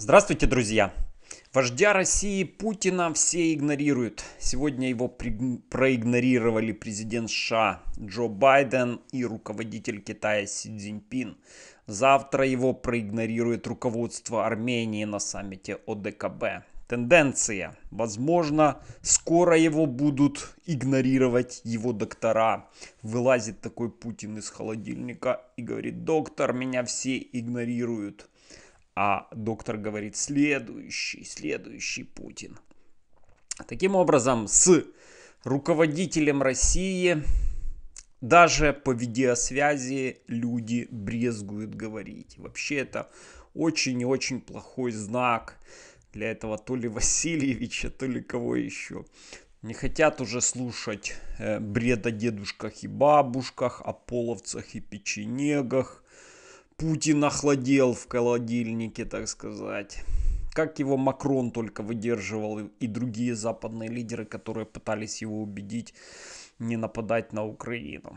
Здравствуйте, друзья! Вождя России Путина все игнорируют. Сегодня его проигнорировали президент США Джо Байден и руководитель Китая Си Цзиньпин. Завтра его проигнорирует руководство Армении на саммите ОДКБ. Тенденция. Возможно, скоро его будут игнорировать его доктора. Вылазит такой Путин из холодильника и говорит, доктор, меня все игнорируют а доктор говорит следующий, следующий Путин. Таким образом, с руководителем России даже по видеосвязи люди брезгуют говорить. Вообще это очень и очень плохой знак для этого то ли Васильевича, то ли кого еще. Не хотят уже слушать э, бред о дедушках и бабушках, о половцах и печенегах, Путин охладел в холодильнике, так сказать. Как его Макрон только выдерживал и другие западные лидеры, которые пытались его убедить не нападать на Украину.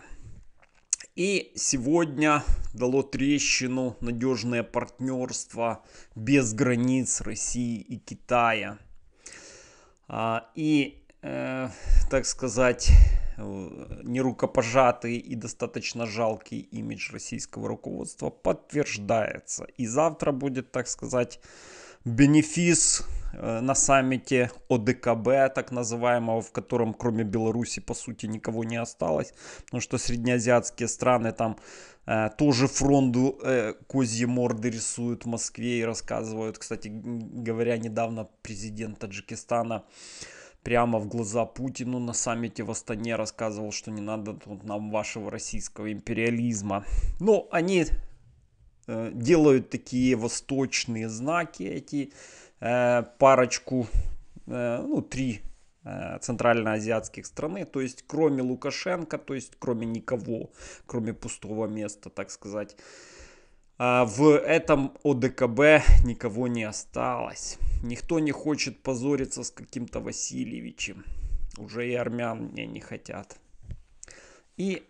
И сегодня дало трещину надежное партнерство без границ России и Китая. А, и, э, так сказать, Э, нерукопожатый и достаточно жалкий имидж российского руководства подтверждается. И завтра будет, так сказать, бенефис э, на саммите ОДКБ, так называемого, в котором кроме Беларуси, по сути, никого не осталось, потому что среднеазиатские страны там э, тоже фронту э, козьи морды рисуют в Москве и рассказывают, кстати говоря, недавно президент Таджикистана прямо в глаза Путину на саммите в Астане рассказывал, что не надо тут нам вашего российского империализма. Но они э, делают такие восточные знаки, эти э, парочку, э, ну, три э, центральноазиатских страны, то есть кроме Лукашенко, то есть кроме никого, кроме пустого места, так сказать. А, в этом ОДКБ никого не осталось. Никто не хочет позориться с каким-то Васильевичем. Уже и армян мне не хотят. И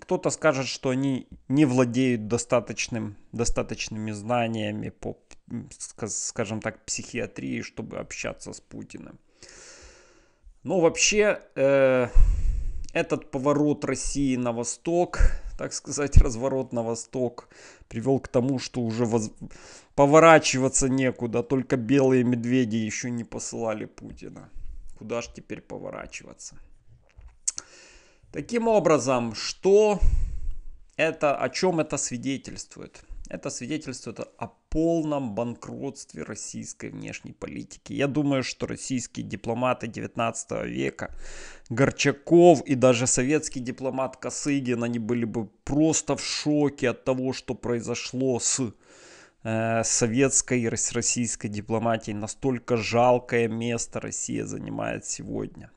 кто-то скажет, что они не владеют достаточным, достаточными знаниями по, скажем так, психиатрии, чтобы общаться с Путиным. Но вообще э, этот поворот России на восток так сказать, разворот на восток привел к тому, что уже воз... поворачиваться некуда, только белые медведи еще не посылали Путина. Куда ж теперь поворачиваться? Таким образом, что это, о чем это свидетельствует? Это свидетельствует о полном банкротстве российской внешней политики. Я думаю, что российские дипломаты 19 века, Горчаков и даже советский дипломат Косыгин, они были бы просто в шоке от того, что произошло с э, советской и российской дипломатией. Настолько жалкое место Россия занимает сегодня.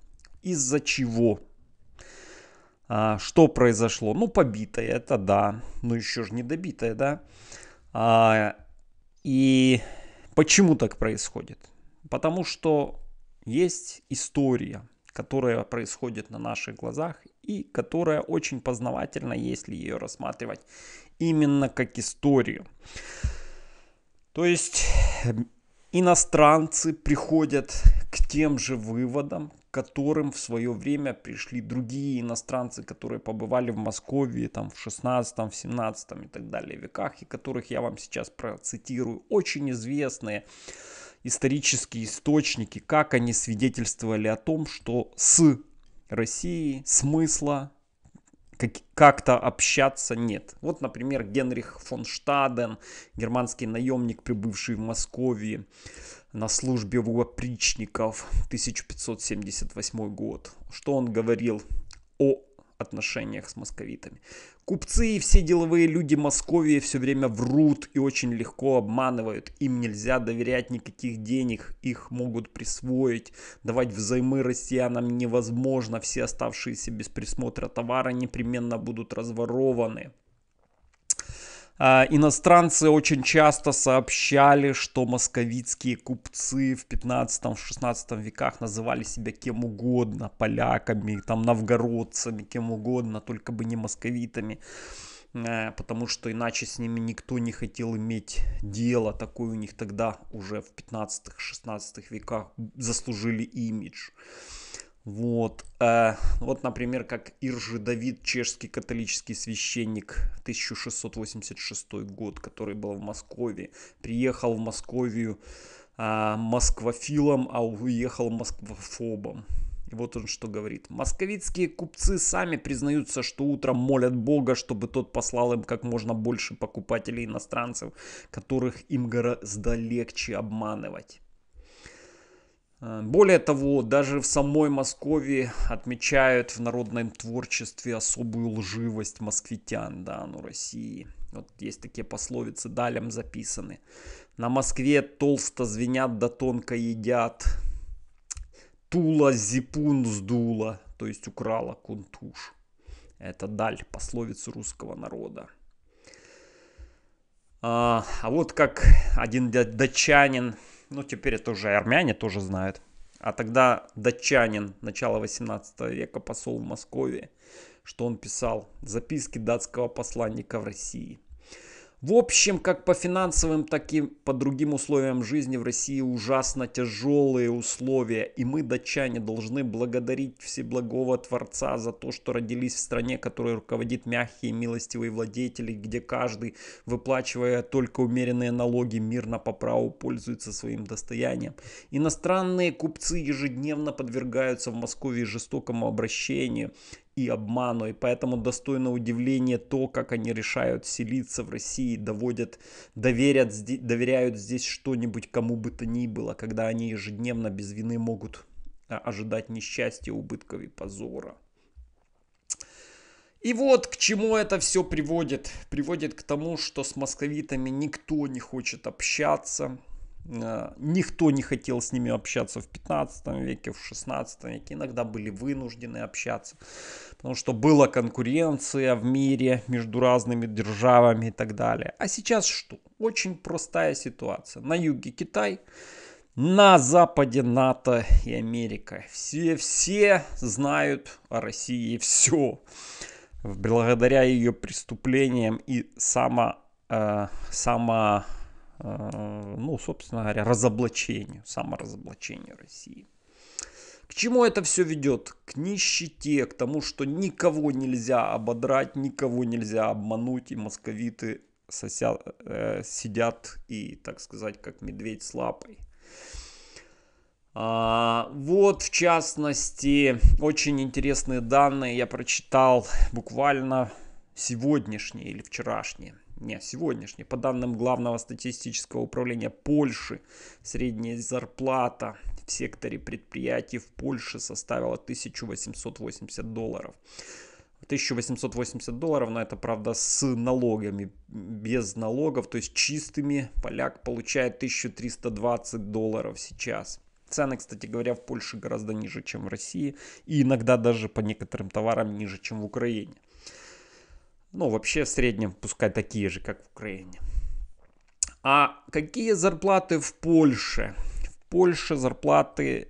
Из-за чего? А, что произошло? Ну, побитая, это да. Ну, еще же не добитая, да? А, и почему так происходит? Потому что есть история, которая происходит на наших глазах и которая очень познавательна, если ее рассматривать именно как историю. То есть эм, иностранцы приходят тем же выводам, к которым в свое время пришли другие иностранцы, которые побывали в Москве там, в 16, в 17 и так далее веках, и которых я вам сейчас процитирую. Очень известные исторические источники, как они свидетельствовали о том, что с России смысла как-то общаться, нет. Вот, например, Генрих фон Штаден, германский наемник, прибывший в Москве на службе у опричников, 1578 год. Что он говорил о отношениях с московитами. Купцы и все деловые люди Московии все время врут и очень легко обманывают. Им нельзя доверять никаких денег, их могут присвоить. Давать взаймы россиянам невозможно, все оставшиеся без присмотра товара непременно будут разворованы. А, иностранцы очень часто сообщали, что московитские купцы в 15-16 веках называли себя кем угодно, поляками, там, новгородцами, кем угодно, только бы не московитами э, потому что иначе с ними никто не хотел иметь дело. Такой у них тогда уже в 15-16 веках заслужили имидж. Вот, э, вот, например, как Иржи Давид, чешский католический священник, 1686 год, который был в Москве, приехал в Московию э, москвофилом, а уехал москвофобом. И вот он что говорит. Московицкие купцы сами признаются, что утром молят Бога, чтобы тот послал им как можно больше покупателей иностранцев, которых им гораздо легче обманывать. Э, более того, даже в самой Москве отмечают в народном творчестве особую лживость москвитян, да, ну, России. Вот есть такие пословицы, далям записаны. На Москве толсто звенят да тонко едят. Тула зипун сдула, то есть украла кунтуш. Это даль, пословица русского народа. А, а вот как один датчанин ну теперь это уже армяне тоже знают. А тогда датчанин начала 18 века, посол в Москве, что он писал записки датского посланника в России – в общем, как по финансовым, так и по другим условиям жизни в России ужасно тяжелые условия. И мы, датчане, должны благодарить Всеблагого Творца за то, что родились в стране, которая руководит мягкие милостивые владетели, где каждый, выплачивая только умеренные налоги, мирно по праву пользуется своим достоянием. Иностранные купцы ежедневно подвергаются в Москве жестокому обращению и обману. И поэтому достойно удивления то, как они решают селиться в России, доводят, доверят, доверяют здесь что-нибудь кому бы то ни было, когда они ежедневно без вины могут а, ожидать несчастья, убытков и позора. И вот к чему это все приводит. Приводит к тому, что с московитами никто не хочет общаться, Э, никто не хотел с ними общаться в 15 веке, в 16 веке. Иногда были вынуждены общаться, потому что была конкуренция в мире между разными державами и так далее. А сейчас что? Очень простая ситуация. На юге Китай, на западе НАТО и Америка. Все-все знают о России все. Благодаря ее преступлениям и само, э, само Э, ну, собственно говоря, разоблачению, саморазоблачению России. К чему это все ведет? К нищете, к тому, что никого нельзя ободрать, никого нельзя обмануть, и московиты сосят, э, сидят и, так сказать, как медведь с лапой. А, вот, в частности, очень интересные данные я прочитал буквально сегодняшние или вчерашние. Не сегодняшний, по данным Главного статистического управления Польши, средняя зарплата в секторе предприятий в Польше составила 1880 долларов. 1880 долларов, но это правда с налогами, без налогов, то есть чистыми поляк получает 1320 долларов сейчас. Цены, кстати говоря, в Польше гораздо ниже, чем в России, и иногда даже по некоторым товарам ниже, чем в Украине. Ну, вообще в среднем пускай такие же, как в Украине. А какие зарплаты в Польше? В Польше зарплаты,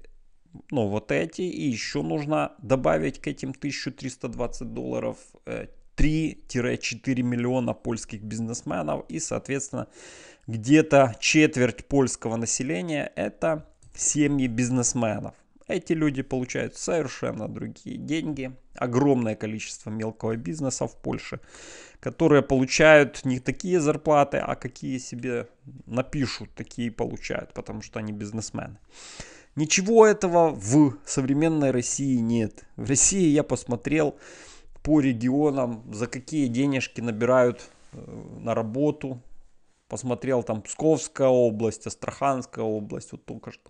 ну, вот эти. И еще нужно добавить к этим 1320 долларов 3-4 э, миллиона польских бизнесменов. И, соответственно, где-то четверть польского населения это семьи бизнесменов. Эти люди получают совершенно другие деньги. Огромное количество мелкого бизнеса в Польше, которые получают не такие зарплаты, а какие себе напишут, такие получают, потому что они бизнесмены. Ничего этого в современной России нет. В России я посмотрел по регионам, за какие денежки набирают э, на работу. Посмотрел там Псковская область, Астраханская область, вот только что.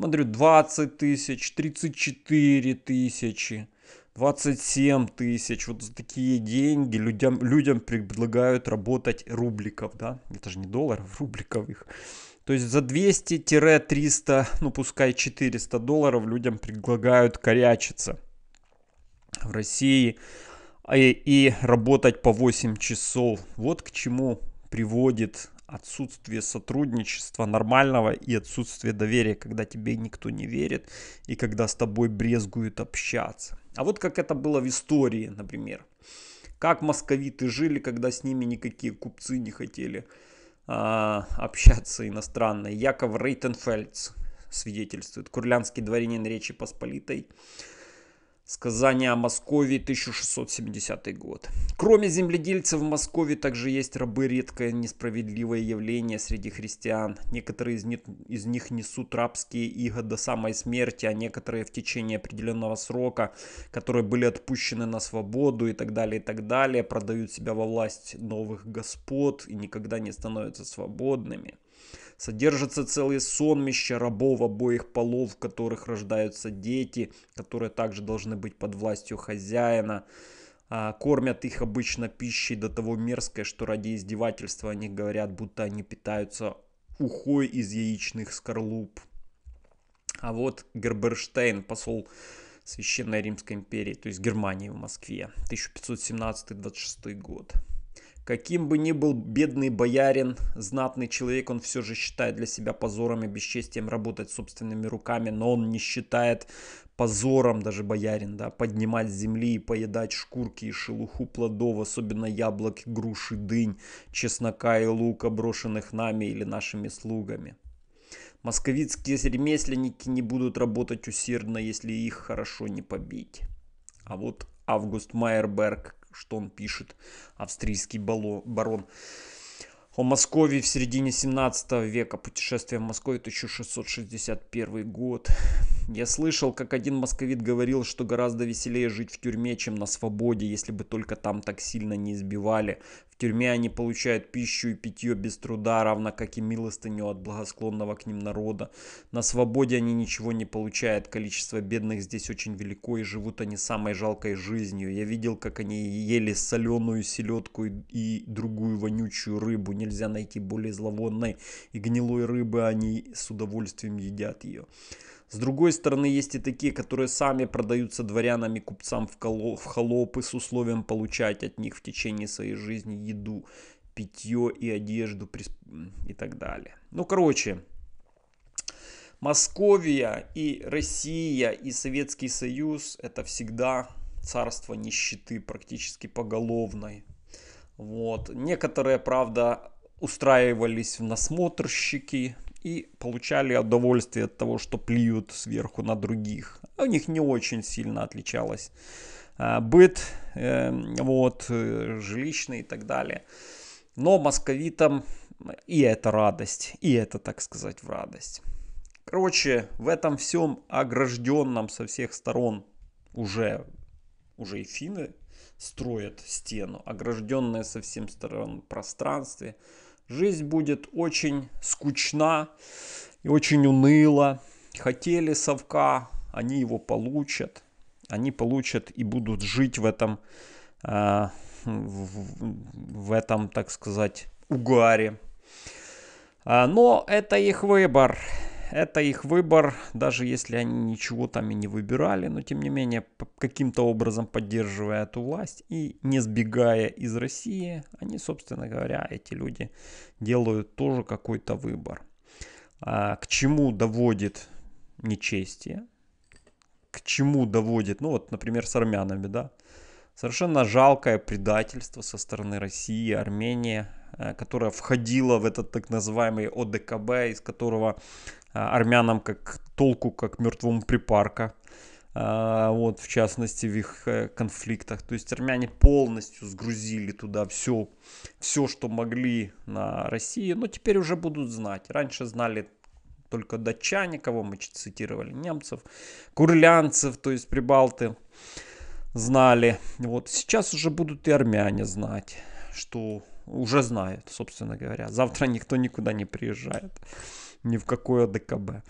Смотрю, 20 тысяч, 34 тысячи, 27 тысяч. Вот за такие деньги людям, людям предлагают работать рубликов, да? Это же не долларов, рубликов их. То есть за 200-300, ну пускай 400 долларов людям предлагают корячиться в России и, э, и работать по 8 часов. Вот к чему приводит отсутствие сотрудничества нормального и отсутствие доверия, когда тебе никто не верит и когда с тобой брезгуют общаться. А вот как это было в истории, например. Как московиты жили, когда с ними никакие купцы не хотели а, общаться иностранные. Яков Рейтенфельдс свидетельствует. Курлянский дворянин Речи Посполитой Сказание о Москве 1670 год. Кроме земледельцев в Москве также есть рабы редкое несправедливое явление среди христиан. Некоторые из них, из них несут рабские иго до самой смерти, а некоторые в течение определенного срока, которые были отпущены на свободу и так далее, и так далее, продают себя во власть новых господ и никогда не становятся свободными. Содержатся целые сонмища рабов обоих полов, в которых рождаются дети, которые также должны быть под властью хозяина. А, кормят их обычно пищей до того мерзкой, что ради издевательства они говорят, будто они питаются ухой из яичных скорлуп. А вот Герберштейн, посол Священной Римской империи, то есть Германии в Москве, 1517-26 год. Каким бы ни был бедный боярин, знатный человек, он все же считает для себя позором и бесчестием работать собственными руками, но он не считает позором даже боярин, да, поднимать с земли и поедать шкурки и шелуху плодов, особенно яблок, груши, дынь, чеснока и лука, брошенных нами или нашими слугами. Московицкие ремесленники не будут работать усердно, если их хорошо не побить. А вот Август Майерберг что он пишет, австрийский бало барон. О Москве в середине 17 века. Путешествие в Москву 1661 год. Я слышал, как один московит говорил, что гораздо веселее жить в тюрьме, чем на свободе, если бы только там так сильно не избивали. В тюрьме они получают пищу и питье без труда, равно как и милостыню от благосклонного к ним народа. На свободе они ничего не получают, количество бедных здесь очень велико и живут они самой жалкой жизнью. Я видел, как они ели соленую селедку и другую вонючую рыбу. Нельзя найти более зловонной и гнилой рыбы, они с удовольствием едят ее. С другой стороны, есть и такие, которые сами продаются дворянами, купцам в, коло, в холопы с условием получать от них в течение своей жизни еду, питье и одежду и так далее. Ну, короче, Московия и Россия и Советский Союз – это всегда царство нищеты практически поголовной. Вот. Некоторые, правда, устраивались в насмотрщики, и получали удовольствие от того, что плюют сверху на других. У них не очень сильно отличалось а, быт, эм, вот, э, жилищный и так далее. Но московитам и это радость, и это, так сказать, в радость. Короче, в этом всем огражденном со всех сторон уже, уже и финны строят стену, огражденное со всем сторон пространстве – Жизнь будет очень скучна и очень уныла. Хотели совка, они его получат. Они получат и будут жить в этом, э, в, в этом, так сказать, угаре. А, но это их выбор это их выбор, даже если они ничего там и не выбирали, но тем не менее каким-то образом поддерживая эту власть и не сбегая из России, они, собственно говоря, эти люди делают тоже какой-то выбор. А, к чему доводит нечестие? К чему доводит, ну вот, например, с армянами, да? Совершенно жалкое предательство со стороны России, Армении, э, которая входила в этот так называемый ОДКБ, из которого а, армянам как толку, как мертвому припарка. А, вот, в частности, в их э, конфликтах. То есть армяне полностью сгрузили туда все, все, что могли на России. Но теперь уже будут знать. Раньше знали только датчане, кого мы цитировали, немцев, курлянцев, то есть прибалты знали. Вот сейчас уже будут и армяне знать, что уже знают, собственно говоря. Завтра никто никуда не приезжает ни в какое ДКБ.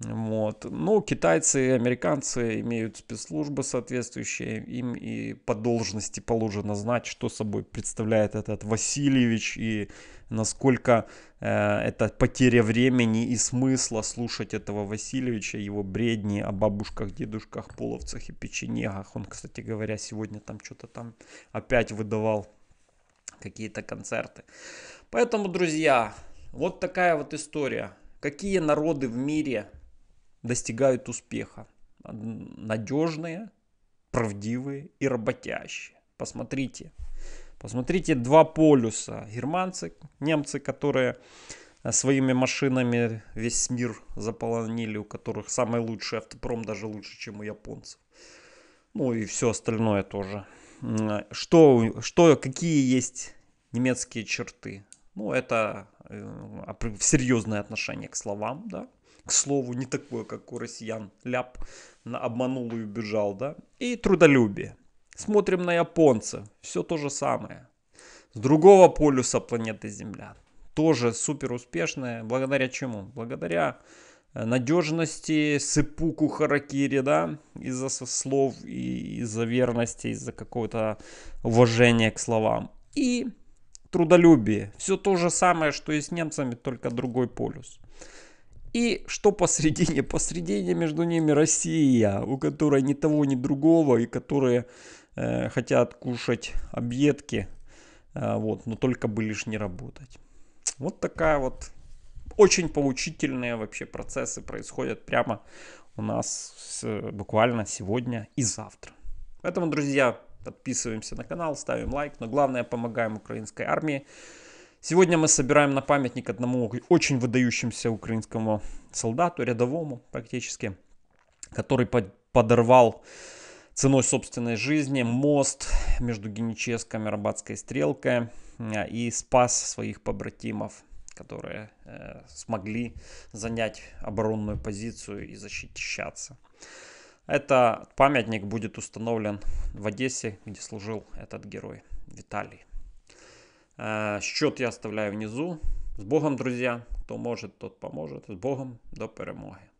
Вот. Ну, китайцы и американцы имеют спецслужбы соответствующие, им и по должности положено знать, что собой представляет этот Васильевич и насколько э, это потеря времени и смысла слушать этого Васильевича, его бредни о бабушках, дедушках, половцах и печенегах. Он, кстати говоря, сегодня там что-то там опять выдавал какие-то концерты. Поэтому, друзья, вот такая вот история. Какие народы в мире достигают успеха? Надежные, правдивые и работящие. Посмотрите. Посмотрите два полюса. Германцы, немцы, которые э, своими машинами весь мир заполонили, у которых самый лучший автопром, даже лучше, чем у японцев. Ну и все остальное тоже. Э, что, что, какие есть немецкие черты? Ну, это Э, в серьезное отношение к словам, да, к слову, не такое, как у россиян, ляп, обманул и убежал, да, и трудолюбие. Смотрим на японцев, все то же самое. С другого полюса планеты Земля. Тоже супер успешная, благодаря чему? Благодаря э, надежности, сыпуку харакири, да, из-за слов, и из-за верности, из-за какого-то уважения к словам. И трудолюбие. Все то же самое, что и с немцами, только другой полюс. И что посредине? Посредине между ними Россия, у которой ни того, ни другого, и которые э, хотят кушать объедки, э, вот, но только бы лишь не работать. Вот такая вот очень поучительные вообще процессы происходят прямо у нас с, буквально сегодня и завтра. Поэтому, друзья, Подписываемся на канал, ставим лайк, но главное, помогаем украинской армии. Сегодня мы собираем на памятник одному очень выдающимся украинскому солдату, рядовому практически, который подорвал ценой собственной жизни мост между Геническом и Рабатской стрелкой а, и спас своих побратимов, которые э, смогли занять оборонную позицию и защищаться. Это памятник будет установлен в Одессе, где служил этот герой Виталий. Э, счет я оставляю внизу. С Богом, друзья, кто может, тот поможет. С Богом до перемоги.